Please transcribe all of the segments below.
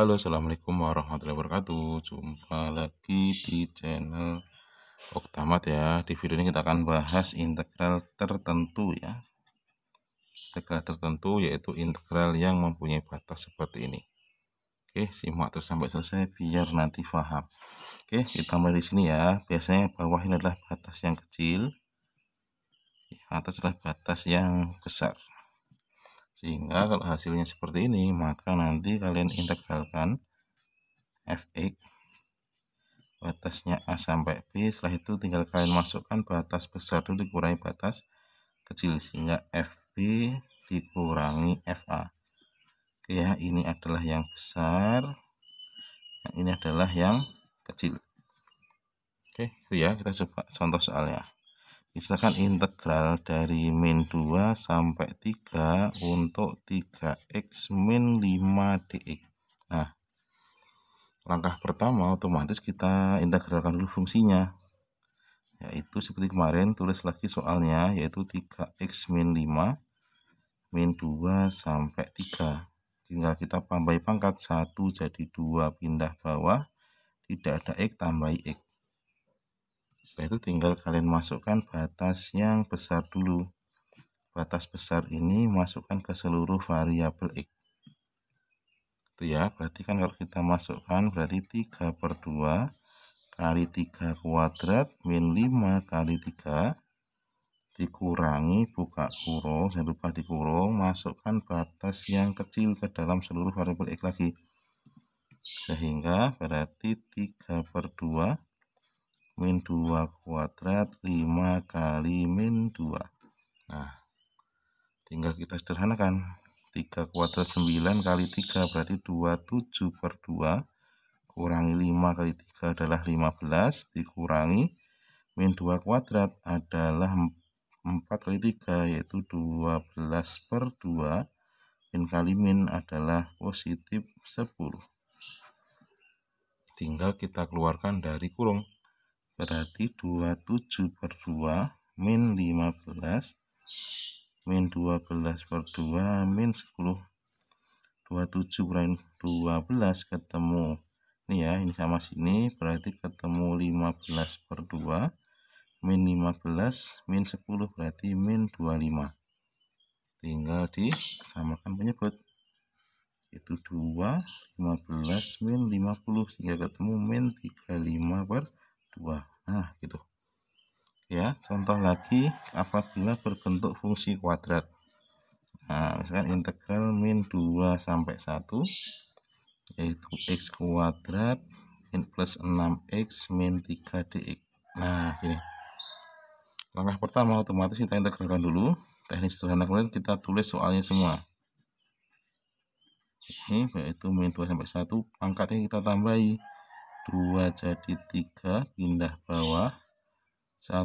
Halo assalamualaikum warahmatullahi wabarakatuh Jumpa lagi di channel Oktamat ya Di video ini kita akan bahas integral tertentu ya Integral tertentu yaitu integral yang mempunyai batas seperti ini Oke simak terus sampai selesai biar nanti paham Oke kita mulai di sini ya Biasanya bawah ini adalah batas yang kecil Atas adalah batas yang besar sehingga kalau hasilnya seperti ini maka nanti kalian integralkan fx batasnya A sampai B setelah itu tinggal kalian masukkan batas besar dulu dikurangi batas kecil sehingga FB dikurangi FA oke ya ini adalah yang besar yang nah, ini adalah yang kecil oke itu ya kita coba contoh soalnya misalkan integral dari min 2 sampai 3 untuk 3x min 5 dx nah langkah pertama otomatis kita integralkan dulu fungsinya yaitu seperti kemarin tulis lagi soalnya yaitu 3x min 5 min 2 sampai 3 tinggal kita tambah pangkat 1 jadi 2 pindah bawah tidak ada x tambah x setelah itu tinggal kalian masukkan batas yang besar dulu batas besar ini masukkan ke seluruh variabel X itu ya berarti kan kalau kita masukkan berarti 3 per 2 kali 3 kuadrat min 5 kali 3 dikurangi buka kurung saya lupa dikurung masukkan batas yang kecil ke dalam seluruh variabel X lagi sehingga berarti 3 per 2 min 2 kuadrat 5 kali min 2 nah tinggal kita sederhanakan 3 kuadrat 9 kali 3 berarti 27 per 2 kurangi 5 kali 3 adalah 15 dikurangi min 2 kuadrat adalah 4 kali 3 yaitu 12 per 2 min kali min adalah positif 10 tinggal kita keluarkan dari kurung berarti 27 per 2 min 15 min 12 per 2 min 10 27 kurang 12 ketemu ini ya ini sama sini berarti ketemu 15 per 2 min 15 min 10 berarti min 25 tinggal disamakan penyebut itu 2 15 min 50 sehingga ketemu min 35 per 2 nah gitu ya contoh lagi apabila berbentuk fungsi kuadrat nah misalkan integral min 2 sampai 1 yaitu x kuadrat min plus 6x min 3 dx nah gini langkah pertama otomatis kita integralkan dulu teknik sederhana kemudian kita tulis soalnya semua ini yaitu min 2 sampai 1 angkatnya kita tambahi 2 jadi 3 pindah bawah 1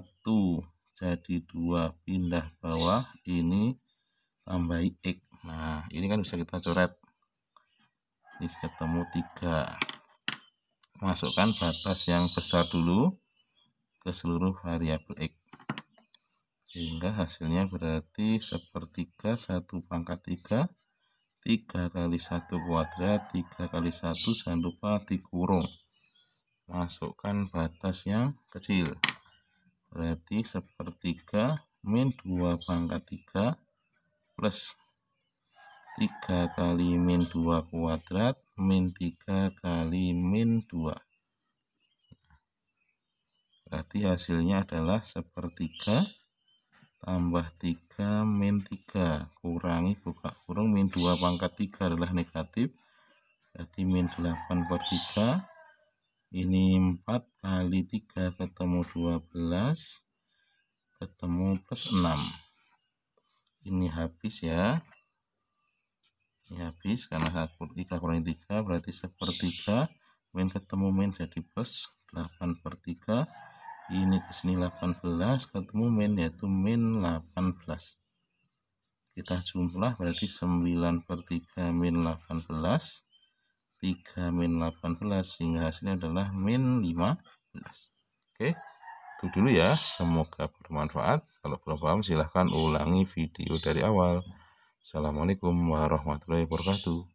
jadi 2 pindah bawah ini tambahi X nah ini kan bisa kita coret ini ketemu 3 masukkan batas yang besar dulu ke seluruh variabel X sehingga hasilnya berarti sepertiga 1 pangkat 3 3 kali 1 kuadrat 3 kali 1 jangan lupa dikurung masukkan batas yang kecil berarti sepertiga min 2 pangkat 3 plus 3 kali min 2 kuadrat min 3 kali min 2 berarti hasilnya adalah sepertiga tambah 3 min 3 kurangi buka kurung min 2 pangkat 3 adalah negatif berarti min 8 per 3 ini 4 kali 3 ketemu 12 ketemu plus 6 ini habis ya ini habis karena 3 kurang 3 berarti sepertiga min ketemu min jadi plus 8 per 3 ini kesini 18 ketemu min yaitu min 18 kita jumlah berarti 9 per 3 min 18 3 min 18 sehingga hasilnya adalah min 15 oke itu dulu ya semoga bermanfaat kalau belum paham silahkan ulangi video dari awal Assalamualaikum warahmatullahi wabarakatuh